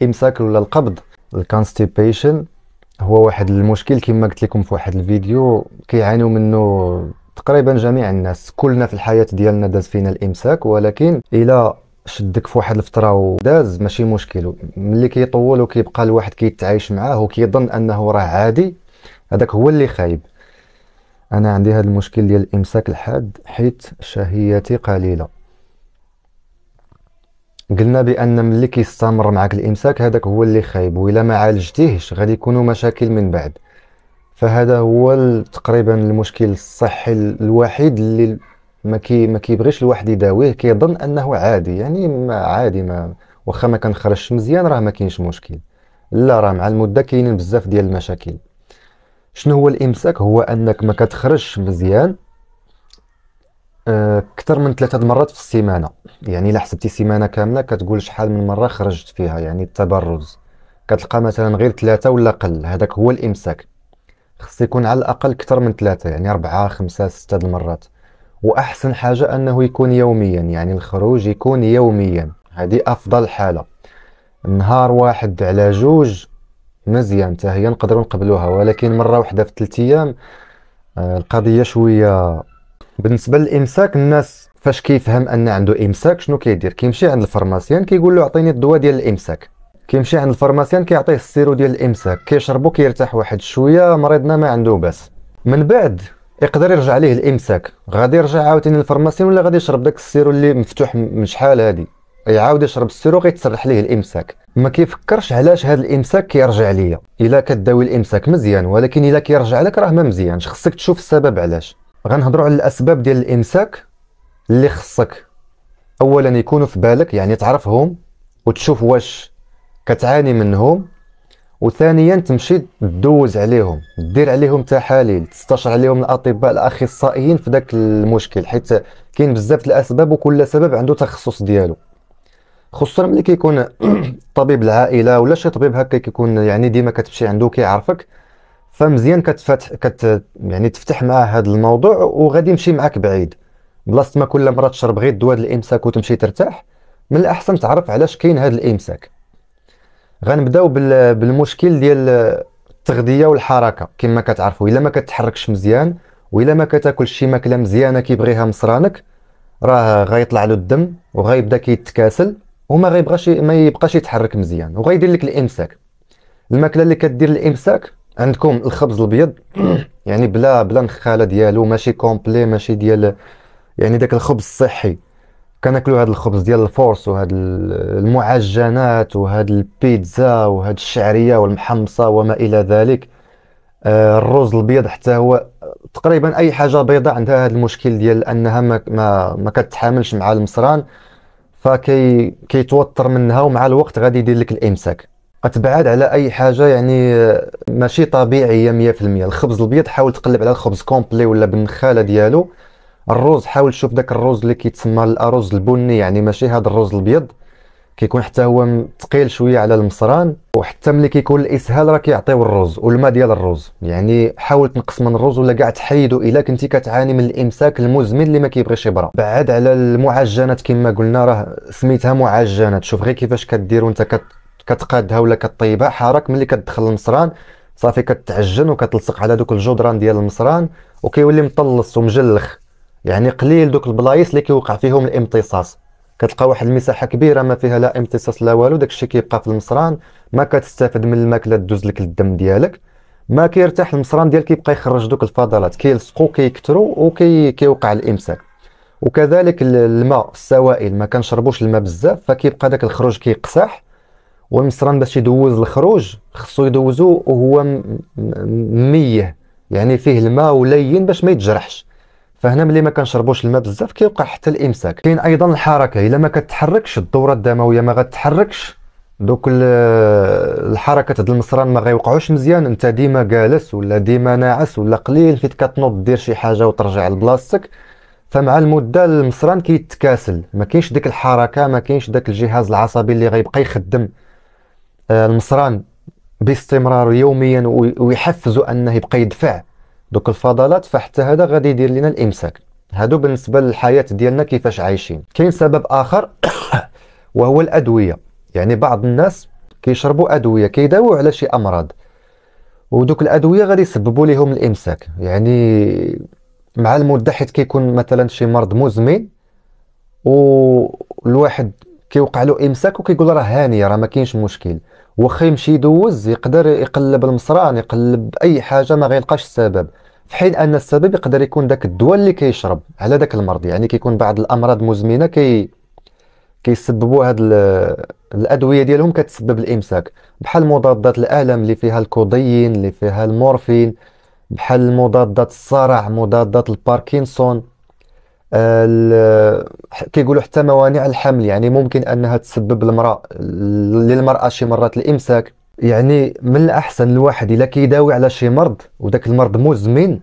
الامساك ولا القبض الكونستيبيشن هو واحد المشكل كما قلت لكم في واحد الفيديو كيعانيو منه تقريبا جميع الناس كلنا في الحياه ديالنا داز فينا الامساك ولكن الى شدك في واحد الفتره وداز ماشي مشكل ملي كيطول وكيبقى الواحد كيتعايش معاه وكيظن انه راه عادي هذاك هو اللي خايب انا عندي هذا المشكل ديال الامساك الحاد حيت شهيتي قليله قلنا بان ملي كيستمر معك الامساك هذاك هو اللي خايب وإلا ما عالجتيهش غادي يكونوا مشاكل من بعد فهذا هو تقريبا المشكل الصحي الوحيد اللي ما كي ما كيبغيش الواحد يداويه كيظن انه عادي يعني ما عادي ما واخا ما كنخرجش مزيان راه ما كاينش مشكل لا راه مع المده كاينين بزاف ديال المشاكل شنو هو الامساك هو انك ما كتخرجش مزيان اكثر من ثلاثه مرات في السيمانه يعني الا حسبتي سيمانه كامله كتقول شحال من مره خرجت فيها يعني التبرز كتلقى مثلا غير ثلاثه ولا قل هذاك هو الامساك خص يكون على الاقل اكثر من ثلاثه يعني اربعه خمسه سته المرات واحسن حاجه انه يكون يوميا يعني الخروج يكون يوميا هذه افضل حاله نهار واحد على جوج مزيان حتى هي نقدروا نقبلوها ولكن مره واحده في ثلاث ايام آه، القضيه شويه بالنسبه للامساك الناس فاش كيفهم ان عنده امساك شنو كيدير كيمشي عند الفارماسيان كيقول له عطيني الدواء ديال الامساك كيمشي عند الفارماسيان كيعطيه السيرو ديال الامساك كيشربو كيرتاح واحد شويه مريضنا ما عنده باس من بعد يقدر يرجع ليه الامساك غادي يرجع عاوتاني للفارماسيان ولا غادي يشرب داك السيرو اللي مفتوح من شحال هادي يعاود يشرب السيرو غيتسرح ليه الامساك ما كيفكرش علاش هذا الامساك كيرجع ليا الا كداوي الامساك مزيان ولكن الا كيرجع لك راه ما مزيانش خصك تشوف السبب علاش غنهضروا على الاسباب ديال الامساك اللي خصك اولا يكونوا في بالك يعني تعرفهم وتشوف واش كتعاني منهم وثانيا تمشي تدوز عليهم دير عليهم تحاليل تستشر عليهم الاطباء الاخصائيين في داك المشكل حيت كاين بزاف الاسباب وكل سبب عنده تخصص ديالو خصوصا ملي كيكون طبيب العائله ولا شي طبيب هكا كيكون يعني ديما كتمشي عنده كيعرفك فمزيان كتفتح كت يعني تفتح معاه هذا الموضوع وغادي يمشي معاك بعيد بلاصه ما كل مره تشرب غير دواء الامساك وتمشي ترتاح من الاحسن تعرف علاش كاين هذا الامساك غنبداو بالمشكل ديال التغذيه والحركه كما كتعرفوا الا ما كتحركش مزيان والا ما كتاكلش شي ماكله مزيانه كيبغيها مصرانك راه غيطلع له الدم وغيبدا كيتكاسل وما غيبغاش ما يبقاش يتحرك مزيان وغيدير لك الامساك الماكله اللي كدير الامساك عندكم الخبز الابيض يعني بلا بلا نخاله ديالو ماشي كومبلي ماشي ديال يعني داك الخبز الصحي كناكلو هاد الخبز ديال الفورس وهاد المعجنات وهاد البيتزا وهاد الشعريه والمحمصه وما الى ذلك آه، الرز الابيض حتى هو تقريبا اي حاجه بيضاء عندها هذا المشكل ديال انها ما ما, ما كتحاملش مع المصران فكي كيتوتر منها ومع الوقت غادي يدير لك الامساك تبعد على اي حاجه يعني آه، ماشي طبيعيه 100% الخبز الابيض حاول تقلب على الخبز كومبلي ولا بالنخاله ديالو الرز حاول تشوف داك الرز اللي كيتسمى الارز البني يعني ماشي هذا الرز الابيض كيكون حتى هو ثقيل شويه على المصران وحتى ملي كيكون الاسهال راه كيعطيو الرز والماء ديال الرز يعني حاول تنقص من الرز ولا كاع تحيدو الا كنتي كتعاني من الامساك المزمن اللي ما كيبغيش يبرى بعد على المعجنات كما قلنا راه سميتها معجنات شوف غير كيفاش كدير وانت كت كتقادها ولا كطيبها حرك ملي كتدخل المصران صافي كتعجن وكتلصق على دوك الجدران ديال المصران وكيولي مطلص ومجلخ يعني قليل دوك البلايص اللي كيوقع فيهم الامتصاص كتلقى واحد المساحه كبيره ما فيها لا امتصاص لا والو داكشي كيبقى في المصران ما كتستافد من الماكله تدوز لك الدم ديالك ما كيرتاح المصران ديالك كيبقى يخرج دوك الفضلات كيلصقوا كيكثروا وكيوقع الامساك وكذلك الماء السوائل ما كنشربوش الماء بزاف فكيبقى داك الخروج كيقصاح والمصران باش يدوز الخروج خصو يدوزو وهو ميه يعني فيه الماء لين باش ما يتجرحش فهنا ملي ما كنشربوش الماء بزاف كيوقع حتى الامساك كاين ايضا الحركه الا ما كتحركش الدوره الدمويه ما غتحركش دوك الحركه ديال المصران ما غيوقعوش مزيان انت ديما جالس ولا ديما ناعس ولا قليل فيت كتنوض دير شي حاجه وترجع لبلاصتك فمع المده المصران كيتكاسل ما كاينش ديك الحركه ما كاينش داك الجهاز العصبي اللي غيبقى يخدم آه، المصران باستمرار يوميا ويحفزوا انه يبقى يدفع دوك الفضلات فحتى هذا غادي يدير لنا الامساك هادو بالنسبه للحياه ديالنا كيفاش عايشين كاين سبب اخر وهو الادويه يعني بعض الناس كيشربوا ادويه كيداووا على شي امراض ودوك الادويه غادي يسببوا لهم الامساك يعني مع المده حيت كيكون مثلا شي مرض مزمن والواحد كيوقع له امساك وكيقول راه هاني راه ما كاينش مشكل واخا يمشي يدوز يقدر يقلب المصران يقلب اي حاجه ما غيلقاش السبب في حين ان السبب يقدر يكون داك الدواء اللي كيشرب على داك المرض يعني كيكون بعض الامراض مزمنه كي كيسببوا هاد الادويه ديالهم كتسبب الامساك بحال مضادات الالم اللي فيها الكودين اللي فيها المورفين بحال مضادات الصرع مضادات الباركنسون كيقولوا حتى موانع الحمل يعني ممكن انها تسبب المراه للمراه شي مرات الامساك يعني من الاحسن الواحد الا كيداوي على شي مرض وداك المرض مزمن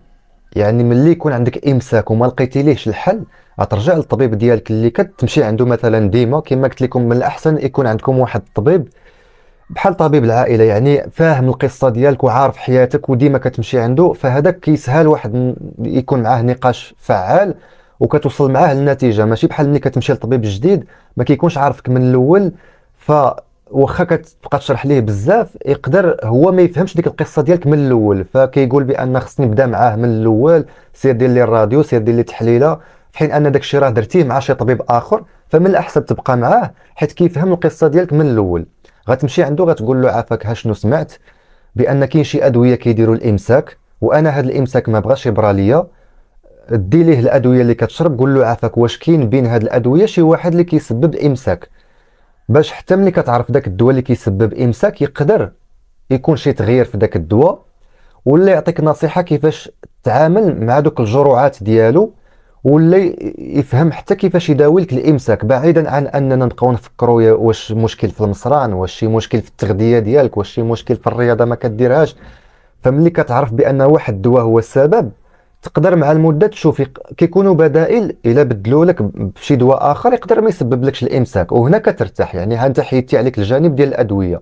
يعني ملي يكون عندك امساك وما لقيتي الحل غترجع للطبيب ديالك اللي كتمشي عنده مثلا ديما كما قلت لكم من الاحسن يكون عندكم واحد الطبيب بحال طبيب العائله يعني فاهم القصه ديالك وعارف حياتك وديما كتمشي عنده فهذاك كيسهل واحد يكون معاه نقاش فعال وكتوصل معاه للنتيجه ماشي بحال ملي كتمشي لطبيب جديد ما كيكونش عارفك من الاول ف واخا كتبقى تشرح ليه بزاف يقدر هو ما يفهمش ديك القصه ديالك من الاول فكيقول بان خصني نبدا معاه من الاول سير دير لي الراديو سير دير لي تحليله في حين ان داك الشيء راه درتيه مع شي طبيب اخر فمن الاحسن تبقى معاه حيت كيفهم القصه ديالك من الاول غتمشي عنده غتقول له عافاك ها شنو سمعت بان كاين شي ادويه كيديروا الامساك وانا هذا الامساك ما بغاش يبرى ليا دي ليه الادويه اللي كتشرب قول له عافاك واش كاين بين هاد الادويه شي واحد اللي كيسبب امساك باش حتى ملي كتعرف داك الدواء اللي كيسبب امساك يقدر يكون شي تغيير في داك الدواء ولا يعطيك نصيحه كيفاش تعامل مع دوك الجرعات ديالو ولا يفهم حتى كيفاش يداوي لك الامساك بعيدا عن اننا نبقاو نفكروا واش مشكل في المصران واش شي مشكل في التغذيه ديالك واش شي مشكل في الرياضه ما كديرهاش فملي كتعرف بان واحد الدواء هو السبب تقدر مع المده تشوف كيكونوا بدائل الا بدلوا لك بشي دواء اخر يقدر ما يسبب لكش الامساك وهنا كترتاح يعني هانت حيدتي عليك الجانب ديال الادويه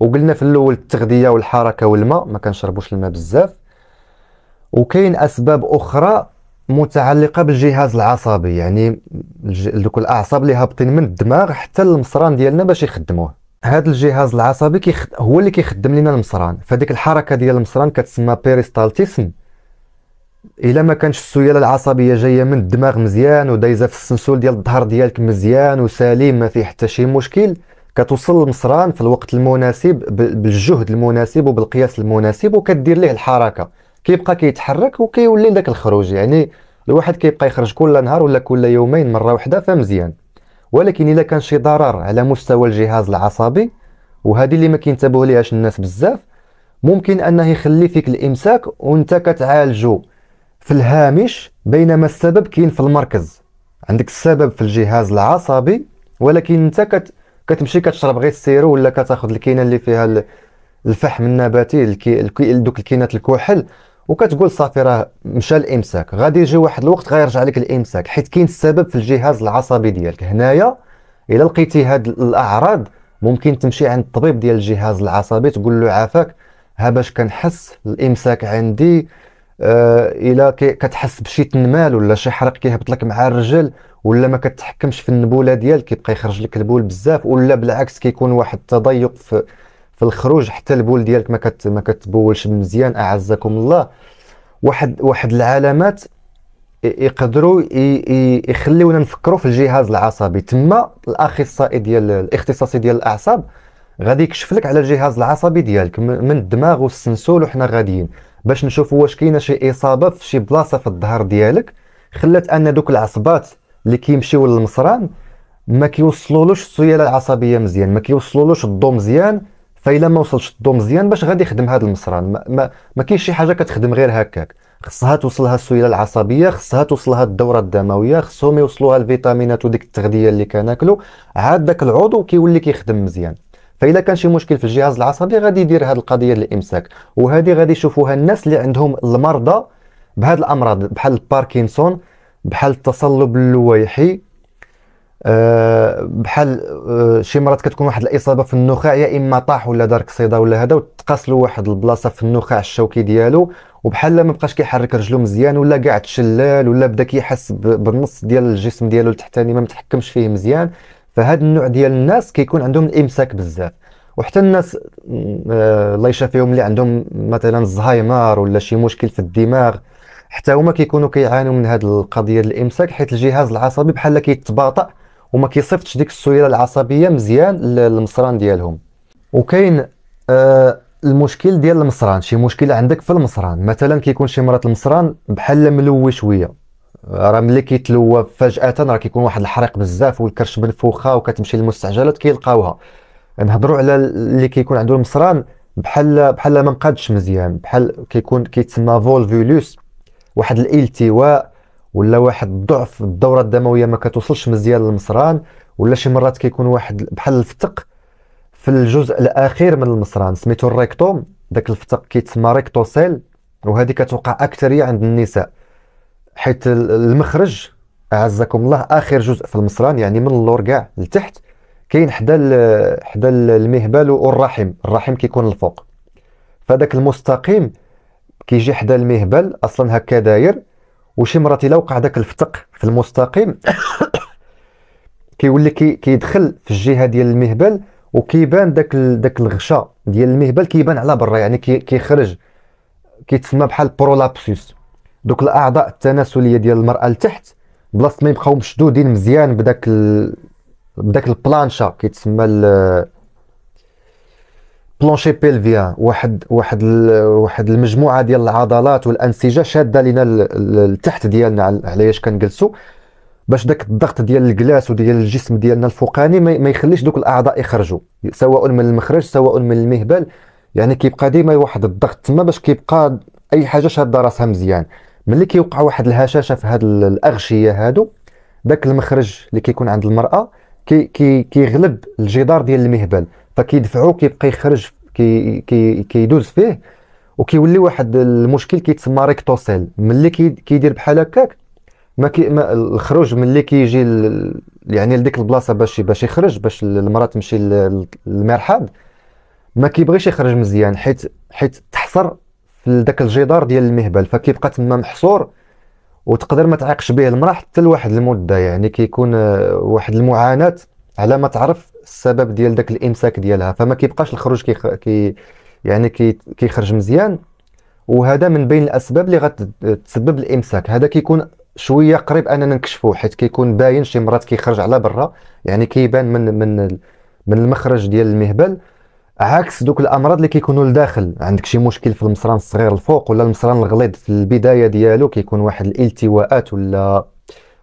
وقلنا في الاول التغذيه والحركه والماء ما كنشربوش الماء بزاف وكاين اسباب اخرى متعلقه بالجهاز العصبي يعني دوك الاعصاب اللي هابطين من الدماغ حتى المصران ديالنا باش يخدموه هذا الجهاز العصبي هو اللي كيخدم لنا المصران فديك الحركه ديال المصران كتسمى بيريستالتيسم الا ما كانش السياله العصبيه جايه من الدماغ مزيان ودايزه في السنسول ديال الظهر ديالك مزيان وسليم ما فيه حتى شي مشكل كتوصل المصران في الوقت المناسب بالجهد المناسب وبالقياس المناسب وكدير ليه الحركه كيبقى كيتحرك وكيولي داك الخروج يعني الواحد كيبقى يخرج كل نهار ولا كل يومين مره واحده فمزيان ولكن الا كان شي ضرر على مستوى الجهاز العصبي وهذه اللي ما كينتبهوا ليهاش الناس بزاف ممكن انه يخلي فيك الامساك وانت كتعالجو في الهامش بينما السبب كاين في المركز عندك السبب في الجهاز العصبي ولكن انت كت... كتمشي كتشرب غير السيرو ولا كتاخذ الكينه اللي فيها الفحم النباتي الكي... الكي... دوك الكينات الكحل وكتقول صافي راه مشى الامساك غادي يجي واحد الوقت غيرجع لك الامساك حيت كاين السبب في الجهاز العصبي ديالك هنايا الا لقيتي هاد الاعراض ممكن تمشي عند الطبيب ديال الجهاز العصبي تقول له عافاك ها باش كنحس الامساك عندي آه، الى كتحس بشي تنمال ولا شي حرق كيهبط لك مع الرجل ولا ما كتحكمش في النبوله ديالك كيبقى يخرج لك البول بزاف ولا بالعكس كيكون واحد التضيق في في الخروج حتى البول ديالك ما كت ما كتبولش مزيان اعزكم الله واحد واحد العلامات يقدروا يخليونا نفكروا في الجهاز العصبي تما الاخصائي ديال الاختصاصي ديال الاعصاب غادي يكشف لك على الجهاز العصبي ديالك من الدماغ والسنسول وحنا غاديين باش نشوفوا واش كاينه شي اصابه في شي بلاصه في الظهر ديالك خلات ان دوك العصبات اللي كيمشيو للمصران ما كيوصلولوش السياله العصبيه مزيان ما كيوصلولوش الضو مزيان فإلا ما وصلش الضو مزيان باش غادي يخدم هذا المصران ما, ما, ما كاينش شي حاجه كتخدم غير هكاك خصها توصلها السيوله العصبيه خصها توصلها الدوره الدمويه خصهم يوصلوها الفيتامينات وديك التغذيه اللي كناكلو عاد داك العضو كيولي كيخدم مزيان فإذا كان شي مشكل في الجهاز العصبي غادي يدير هذه القضيه الامساك وهذه غادي يشوفوها الناس اللي عندهم المرضى بهذه الامراض بحال الباركنسون بحال التصلب اللويحي أه بحال أه شي مرات كتكون واحد الاصابه في النخاع يا اما طاح ولا دار كصيده ولا هذا وتقاسلو واحد البلاصه في النخاع الشوكي ديالو وبحال ما بقاش كيحرك رجلو مزيان ولا كاع شلال ولا بدا كيحس بالنص ديال الجسم ديالو التحتاني ما متحكمش فيه مزيان فهاد النوع ديال الناس كيكون عندهم الامساك بزاف وحتى الناس آه، الله يشافيهم اللي عندهم مثلا الزهايمر ولا شي مشكل في الدماغ حتى هما كيكونوا كيعانوا من هذه القضيه الامساك حيت الجهاز العصبي بحال كيتباطأ وما كيصيفطش ديك السيوله العصبيه مزيان للمصران ديالهم وكاين آه المشكل ديال المصران شي مشكله عندك في المصران مثلا كيكون شي مرات المصران بحال ملوي شويه راه ملي كيتلوى فجاه راه كيكون واحد الحريق بزاف والكرش منفوخه وكتمشي للمستعجلات كيلقاوها نهضروا على اللي كيكون عنده المصران بحال بحال ما مقادش مزيان بحال كيكون كيتسمى فولفيلوس واحد الالتواء ولا واحد الضعف الدوره الدمويه ما كتوصلش مزيان للمصران ولا شي مرات كيكون واحد بحال الفتق في الجزء الاخير من المصران سميتو الريكتوم داك الفتق كيتسمى ريكتوسيل وهذه كتوقع اكثريه عند النساء حيت المخرج اعزكم الله اخر جزء في المصران يعني من اللور كاع لتحت كاين حدا حدا المهبل والرحم الرحم كيكون الفوق فداك المستقيم كيجي حدا المهبل اصلا هكا داير وشي مرات الا وقع داك الفتق في المستقيم كيولي كي كيدخل في الجهه ديال المهبل وكيبان داك داك الغشاء ديال المهبل كيبان على برا يعني كي... كيخرج كيتسمى بحال برولابسوس دوك الاعضاء التناسليه ديال المراه لتحت بلاصه ما يبقاو مشدودين مزيان بداك ال... بداك البلانشا كيتسمى ال... بلونشي بيلفيان واحد واحد ال... واحد المجموعه ديال العضلات والانسجه شاده لنا لتحت ديالنا على ايش كنجلسوا باش داك الضغط ديال الكلاس وديال الجسم ديالنا الفوقاني ما يخليش دوك الاعضاء يخرجوا سواء من المخرج سواء من المهبل يعني كيبقى ديما واحد الضغط تما باش كيبقى اي حاجه شاده راسها مزيان ملي كيوقع واحد الهشاشه في هاد الاغشيه هادو داك المخرج اللي كيكون عند المراه كي كي كيغلب الجدار ديال المهبل فكيدفعو كيبقى يخرج كي كي كيدوز فيه وكيولي واحد المشكل كيتسمى ريكتوسيل ملي كيدير بحال هكاك ما, كي ما الخروج ملي كيجي يعني لديك البلاصه باش باش يخرج باش المراه تمشي للمرحاض ما كيبغيش يخرج مزيان حيت حيت تحصر في داك الجدار ديال المهبل فكيبقى تما محصور وتقدر ما تعيقش به المراه حتى لواحد المده يعني كيكون آه، واحد المعاناه على ما تعرف السبب ديال داك الامساك ديالها فما كيبقاش الخروج كي, كي يعني كي كيخرج مزيان وهذا من بين الاسباب اللي غتسبب الامساك هذا كيكون شويه قريب اننا نكشفوه حيت كيكون باين شي مرات كيخرج على برا يعني كيبان من من من المخرج ديال المهبل عكس دوك الامراض اللي كيكونوا لداخل عندك شي مشكل في المصران الصغير الفوق ولا المصران الغليظ في البدايه ديالو كيكون واحد الالتواءات ولا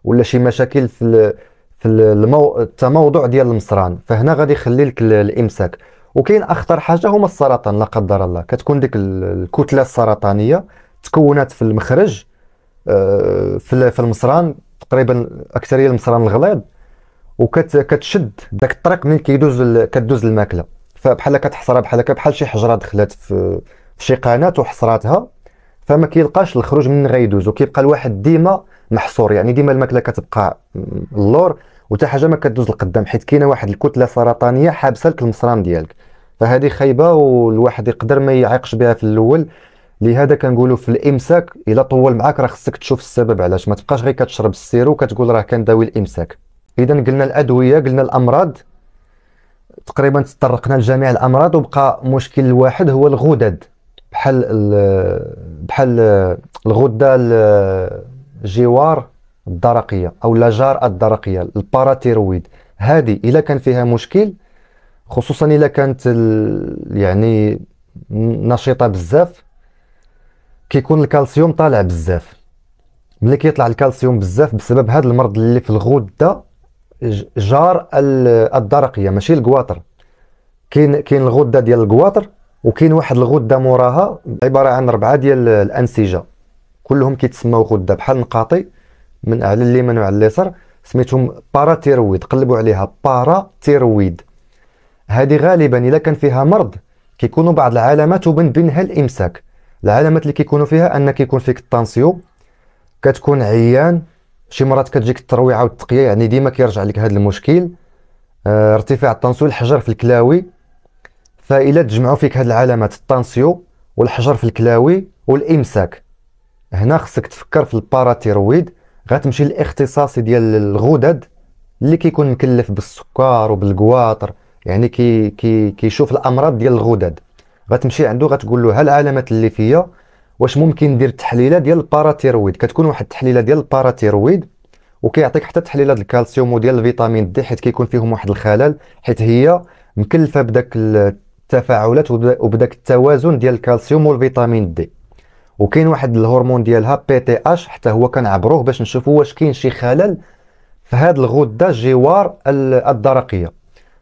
ولا شي مشاكل في في المو... التموضع ديال المصران فهنا غادي يخلي لك الامساك وكاين اخطر حاجه هما السرطان لا قدر الله كتكون ديك الكتله السرطانيه تكونات في المخرج آه، في المصران تقريبا اكثريه المصران الغليظ وكتشد داك الطريق منين كيدوز كدوز الماكله فبحال كتحصرها بحال هكا بحال شي حجره دخلت في شي قناه وحصراتها فما كيلقاش الخروج من غيدوز وكيبقى الواحد ديما محصور يعني ديما الماكله كتبقى اللور وتا حاجه ما كدوز لقدام حيت كاينه واحد الكتله سرطانيه حابسه لك المصرام ديالك فهذه خايبه والواحد يقدر ما يعيقش بها في الاول لهذا كنقولوا في الامساك الا طول معاك راه خصك تشوف السبب علاش ما تبقاش غير كتشرب السيرو وكتقول راه كنداوي الامساك اذا قلنا الادويه قلنا الامراض تقريبا تطرقنا لجميع الامراض وبقى مشكل واحد هو الغدد بحال بحال الغده الجوار الدرقيه او لجار الدرقيه الباراتيرويد هذه الا كان فيها مشكل خصوصا الا كانت يعني نشيطه بزاف كيكون الكالسيوم طالع بزاف ملي كيطلع الكالسيوم بزاف بسبب هذا المرض اللي في الغده جار الدرقيه ماشي القواطر كاين كاين الغده ديال القواطر وكاين واحد الغده موراها عباره عن ربعه ديال الانسجه كلهم كيتسموا غده بحال نقاطي من على اليمين وعلى اليسار سميتهم باراتيرويد قلبوا عليها باراتيرويد هذه غالبا الا كان فيها مرض كيكونوا بعض العلامات ومن بينها الامساك العلامات اللي كيكونوا فيها ان كيكون فيك الطنسيو كتكون عيان شي مرات كتجيك الترويعه والتقيه يعني ديما كيرجع لك هذا المشكل آه ارتفاع التنسيو الحجر في الكلاوي فإلا تجمعوا فيك هاد العلامات التنسيو والحجر في الكلاوي والامساك هنا خصك تفكر في الباراتيرويد غتمشي للاختصاصي ديال الغدد اللي كيكون مكلف بالسكر وبالقواطر يعني كي كي كيشوف الامراض ديال الغدد غتمشي عنده غتقول له ها العلامات اللي فيا واش ممكن ندير تحليله ديال الباراتيرويد كتكون واحد التحليله ديال الباراتيرويد وكيعطيك حتى تحليله ديال الكالسيوم وديال الفيتامين دي حيت كيكون فيهم واحد الخلل حيت هي مكلفه بداك التفاعلات وبداك التوازن ديال الكالسيوم والفيتامين دي وكاين واحد الهرمون ديالها بي تي اش حتى هو كنعبروه باش نشوفوا واش كاين شي خلل في هذه الغده جوار الدرقيه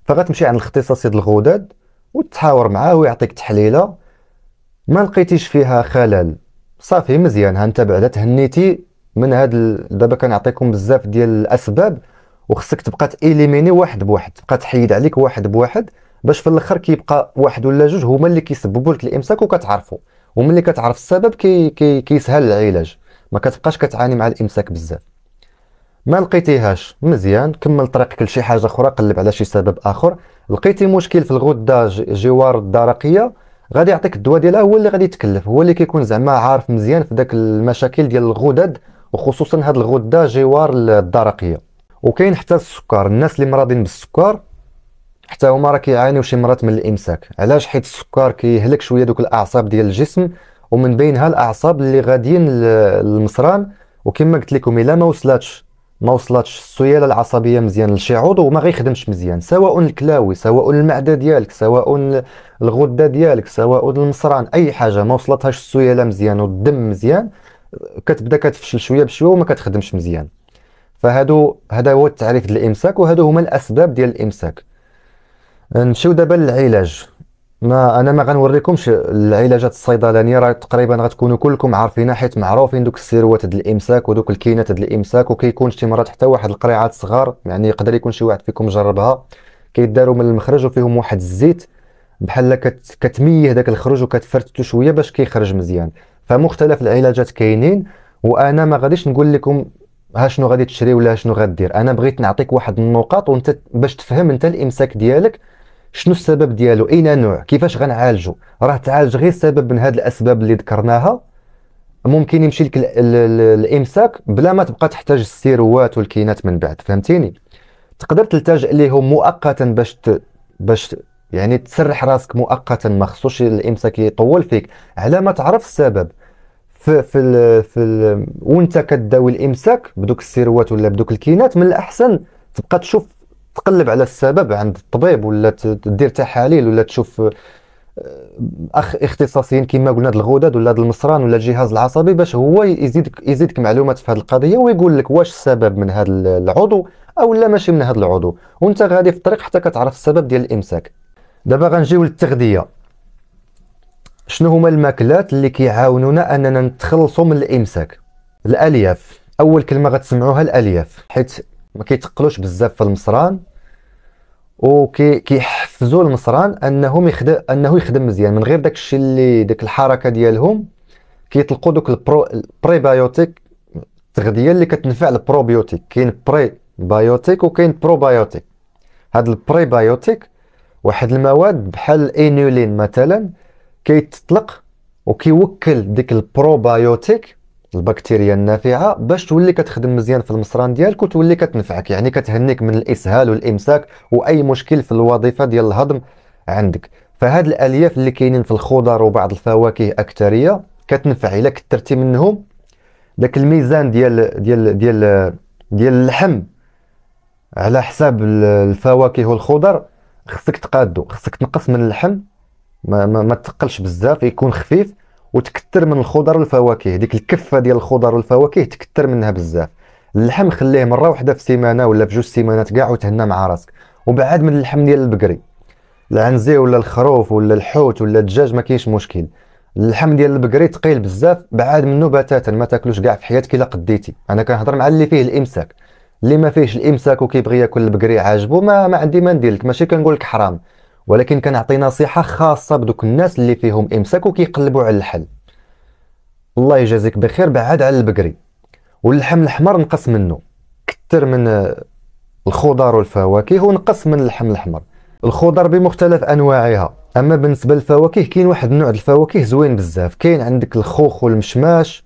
فغتمشي عند الاختصاصي ديال الغدد وتحاور معاه ويعطيك تحليله ما لقيتيش فيها خلل صافي مزيان ها انت بعدا تهنيتي من هاد ال... دابا كنعطيكم بزاف ديال الاسباب وخصك تبقى تاليميني واحد بواحد تبقى تحيد عليك واحد بواحد باش في الاخر كيبقى واحد ولا جوج هما اللي كيسببوا لك الامساك وكتعرفوا وملي كتعرف السبب كي كي كيسهل العلاج ما كتبقاش كتعاني مع الامساك بزاف ما لقيتيهاش مزيان كمل طريقك لشي حاجه اخرى قلب على شي سبب اخر لقيتي مشكل في الغده جوار الدرقيه غادي يعطيك الدواء ديالها هو اللي غادي يتكلف هو اللي كيكون زعما عارف مزيان في داك المشاكل ديال الغدد وخصوصا هاد الغده جوار الدرقيه وكاين حتى السكر الناس اللي مرضين بالسكر حتى هما راه كيعانيو شي مرات من الامساك علاش حيت السكر كيهلك شويه دوك الاعصاب ديال الجسم ومن بينها الاعصاب اللي غاديين للمصران وكما قلت لكم الا ما وصلاتش ما وصلاتش السياله العصبيه مزيان لشي عضو وما غيخدمش مزيان سواء الكلاوي سواء المعده ديالك سواء الغده ديالك سواء المصران اي حاجه ما وصلتهاش السياله مزيان والدم مزيان كتبدا كتفشل شويه بشويه وما كتخدمش مزيان فهادو هذا هو التعريف ديال الامساك وهادو هما الاسباب ديال الامساك نمشيو دابا للعلاج ما انا ما غنوريكمش العلاجات الصيدلانيه راه تقريبا غتكونوا كلكم عارفينها حيت معروفين دوك السيروات ديال الامساك ودوك الكينات ديال الامساك وكيكون شي مرات حتى واحد القريعات صغار يعني يقدر يكون شي واحد فيكم جربها كيداروا من المخرج وفيهم واحد الزيت بحال كت كتميه داك الخروج وكتفرتو شويه باش كيخرج مزيان فمختلف العلاجات كاينين وانا ما غاديش نقول لكم ها شنو غادي تشري ولا شنو غدير انا بغيت نعطيك واحد النقاط وانت باش تفهم انت الامساك ديالك شنو السبب ديالو اين نوع كيفاش غنعالجو راه تعالج غير سبب من هاد الاسباب اللي ذكرناها ممكن يمشي لك الامساك بلا ما تبقى تحتاج السيروات والكينات من بعد فهمتيني تقدر تلتجئ ليهم مؤقتا باش ت... باش يعني تسرح راسك مؤقتا ما خصوش الامساك يطول فيك على ما تعرف السبب في في ال في الـ وانت كداوي الامساك بدوك السيروات ولا بدوك الكينات من الاحسن تبقى تشوف تقلب على السبب عند الطبيب ولا تدير تحاليل ولا تشوف آه، اخ اختصاصيين كما قلنا هذا الغدد ولا هذا المصران ولا الجهاز العصبي باش هو يزيدك يزيدك معلومات في هذه القضيه ويقول لك واش السبب من هذا العضو او لا ماشي من هذا العضو وانت غادي في الطريق حتى كتعرف السبب ديال الامساك دابا غنجيو للتغذيه شنو هما الماكلات اللي كيعاونونا اننا نتخلصوا من الامساك الالياف اول كلمه غتسمعوها الالياف حيت ما كيتقلوش بزاف في المصران وكيحفزوا المصران انهم يخدم انه يخدم مزيان من غير داك الشيء اللي داك الحركه ديالهم كيطلقوا دوك البرو البريبايوتيك التغذيه اللي كتنفع البروبيوتيك كاين بري بايوتيك وكاين بروبايوتيك هاد البريبايوتيك واحد المواد بحال الانولين مثلا كيتطلق وكيوكل ديك البروبايوتيك البكتيريا النافعه باش تولي كتخدم مزيان في المصران ديالك وتولي كتنفعك يعني كتهنيك من الاسهال والامساك واي مشكل في الوظيفه ديال الهضم عندك فهاد الالياف اللي كاينين في الخضر وبعض الفواكه اكثريه كتنفع الا كثرتي منهم داك الميزان ديال ديال ديال ديال اللحم على حساب الفواكه والخضر خصك تقادو خصك تنقص من اللحم ما, ما, ما تقلش بزاف يكون خفيف وتكثر من الخضر والفواكه ديك الكفه ديال الخضر والفواكه تكثر منها بزاف اللحم خليه مره واحده في سيمانه ولا في جوج سيمانات كاع وتهنى مع راسك وبعد من اللحم ديال البقري العنزي ولا الخروف ولا الحوت ولا الدجاج ما كاينش مشكل اللحم ديال البقري ثقيل بزاف بعاد منه بتاتا ما تاكلوش كاع في حياتك الا قديتي انا كنهضر مع اللي فيه الامساك اللي ما فيهش الامساك وكيبغي ياكل البقري عاجبو ما, ما عندي ما ندير لك ماشي كنقول لك حرام ولكن كنعطي نصيحه خاصه بدوك الناس اللي فيهم امساك وكيقلبوا على الحل الله يجازيك بخير بعد على البقري واللحم الاحمر نقص منه كثر من آه، الخضر والفواكه ونقص من اللحم الاحمر الخضر بمختلف انواعها اما بالنسبه للفواكه كاين واحد النوع الفواكه زوين بزاف كاين عندك الخوخ والمشماش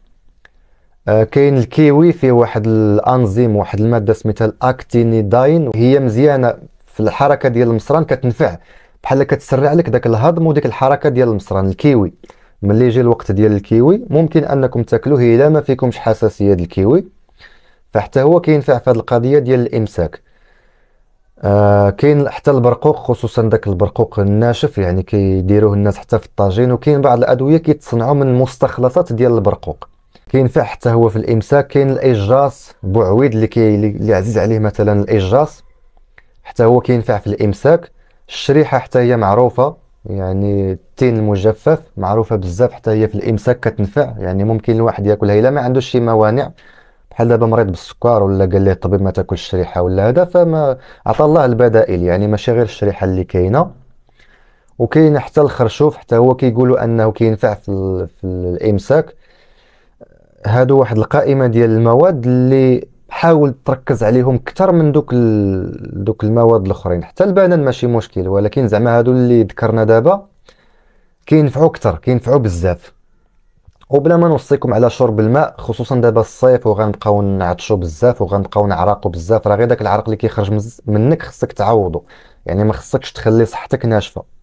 آه، كاين الكيوي فيه واحد الانزيم واحد الماده سميتها الاكتينيداين هي مزيانه في الحركه ديال المصران كتنفع بحال كتسرع لك داك الهضم وديك الحركه ديال المصران الكيوي ملي يجي الوقت ديال الكيوي ممكن انكم تاكلوه الا ما فيكمش حساسيه ديال الكيوي فحتى هو كينفع في هذه القضيه ديال الامساك آه كاين حتى البرقوق خصوصا داك البرقوق الناشف يعني كيديروه الناس حتى في الطاجين وكاين بعض الادويه كيتصنعوا من مستخلصات ديال البرقوق كاين فيه حتى هو في الامساك كاين الاجاص بوعويد اللي كي اللي عزيز عليه مثلا الاجاص حتى هو كينفع في الامساك الشريحه حتى هي معروفه يعني التين المجفف معروفه بزاف حتى هي في الامساك كتنفع يعني ممكن الواحد ياكلها الا ما عندوش شي موانع بحال دابا مريض بالسكر ولا قال ليه الطبيب ما تاكلش الشريحه ولا هذا فما عطى الله البدائل يعني ماشي غير الشريحه اللي كاينه وكاين حتى الخرشوف حتى هو كيقولوا انه كينفع في, في الامساك هادو واحد القائمه ديال المواد اللي حاول تركز عليهم اكثر من دوك ال... دوك المواد الاخرين حتى البنان ماشي مشكل ولكن زعما هادو اللي ذكرنا دابا كينفعوا اكثر كينفعوا بزاف وبلا ما نوصيكم على شرب الماء خصوصا دابا الصيف وغنبقاو نعطشوا بزاف وغنبقاو نعرقوا بزاف راه غير داك العرق اللي كيخرج منك خصك تعوضه يعني ما خصكش تخلي صحتك ناشفه